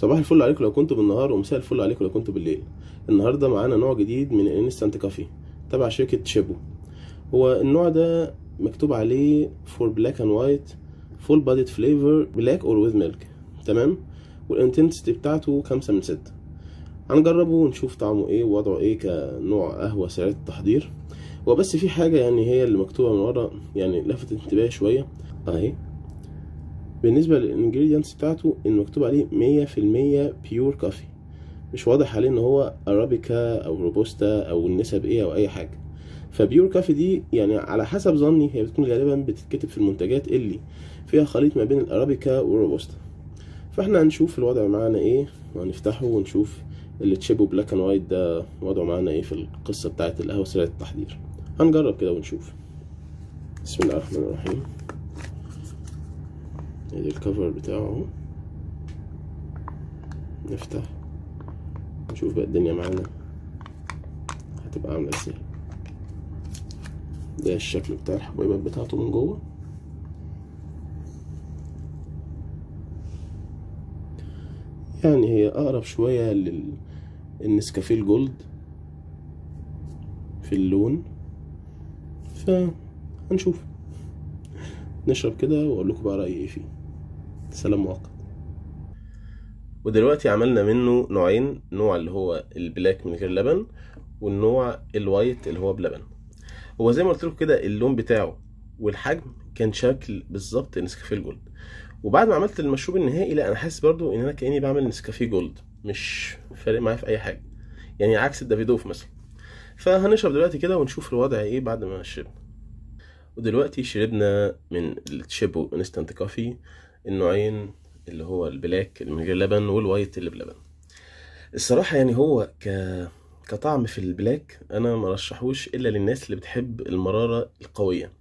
صباح الفل عليكم لو كنتوا بالنهار ومساء الفل عليكم لو كنتوا بالليل النهارده معانا نوع جديد من الانستانت كافي تبع شركه شيبو هو النوع ده مكتوب عليه فور بلاك اند وايت فول بادي فليفر بلاك اور وذ ميلك تمام والانتنسيتي بتاعته خمسة من ستة هنجربه ونشوف طعمه ايه ووضعه ايه كنوع قهوه سريعه التحضير وبس في حاجه يعني هي اللي مكتوبه من ورا يعني لفتت انتباهي شويه اهي بالنسبة للانجريدينتس بتاعته إن مكتوب عليه مية في المية بيور كافي مش واضح عليه ان هو ارابيكا او روبوستا او النسب ايه او اي حاجة فبيور كافي دي يعني على حسب ظني هي بتكون غالبا بتتكتب في المنتجات اللي فيها خليط ما بين الارابيكا والروبوستا فاحنا هنشوف الوضع معانا ايه وهنفتحه ونشوف اللي تشيبو بلاك اند وايت ده وضعه معانا ايه في القصة بتاعت القهوة سريعة التحضير هنجرب كده ونشوف بسم الله الرحمن الرحيم ادي يعني الكفر بتاعه اهو نفتح نشوف بقى الدنيا معانا هتبقى عاملة ازاي ده الشكل بتاع الحبيبات بتاعته من جوه يعني هي اقرب شوية للنسكافيه الجولد في اللون فهنشوف نشرب كده واقول لكم بقى رايي ايه فيه سلام مؤقت ودلوقتي عملنا منه نوعين نوع اللي هو البلاك من غير لبن والنوع الوايت اللي هو بلبن هو زي ما قلت لكم كده اللون بتاعه والحجم كان شكل بالظبط نسكافيه الجولد وبعد ما عملت المشروب النهائي لا انا حاسس برضو ان انا كاني بعمل نسكافيه جولد مش فارق معايا في اي حاجه يعني عكس الدافيدوف مثلا فهنشرب دلوقتي كده ونشوف الوضع ايه بعد ما شربنا ودلوقتي شربنا من التشيبو انستنت كافي النوعين اللي هو البلاك اللي من غير لبن والوايت اللي بلبن الصراحه يعني هو ك كطعم في البلاك انا مرشحوش الا للناس اللي بتحب المراره القويه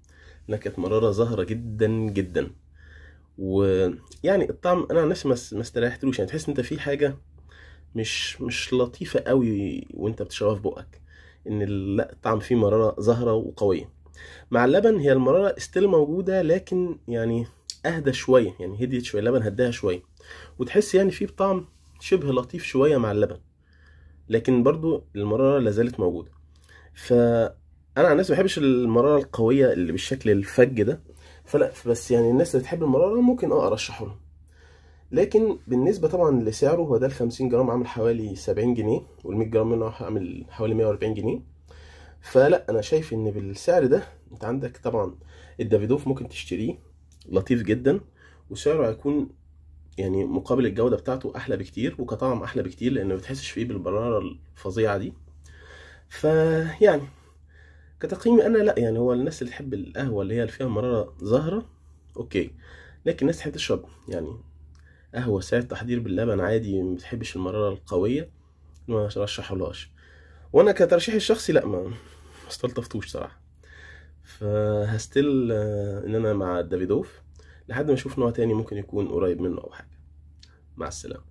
نكهه كانت مراره زهره جدا جدا ويعني الطعم انا عن نفسي ما استريحتلوش يعني تحس انت في حاجه مش مش لطيفه قوي وانت بتشربها في بقك ان لا الطعم فيه مراره زهره وقويه مع اللبن هي المراره استيل موجوده لكن يعني اهدى شويه يعني هديت شويه لبن هداها شويه وتحس يعني في طعم شبه لطيف شويه مع اللبن لكن برضو المراره لا زالت موجوده فانا عن نفسي ما بحبش المراره القويه اللي بالشكل الفج ده فلا بس يعني الناس اللي بتحب المراره ممكن اه ارشحه لهم لكن بالنسبه طبعا لسعره هو ده ال 50 جرام عامل حوالي 70 جنيه وال 100 جرام منه عامل حوالي 140 جنيه فلا انا شايف ان بالسعر ده انت عندك طبعا الدافيدوف ممكن تشتريه لطيف جدا وسعره هيكون يعني مقابل الجوده بتاعته احلى بكتير وكطعم احلى بكتير لان ما بتحسش فيه بالمراره الفظيعه دي فيعني كتقييمي انا لا يعني هو الناس اللي تحب القهوه اللي هي اللي فيها مراره زهره اوكي لكن الناس تحب تشرب يعني قهوه ساعه تحضير باللبن عادي ما بتحبش المراره القويه ما رشحهولهاش وانا كترشيحي الشخصي لا ما استلطفتوش صراحه فهستيل آه، ان انا مع دافيدوف لحد ما اشوف نوع تاني ممكن يكون قريب منه او حاجه مع السلامه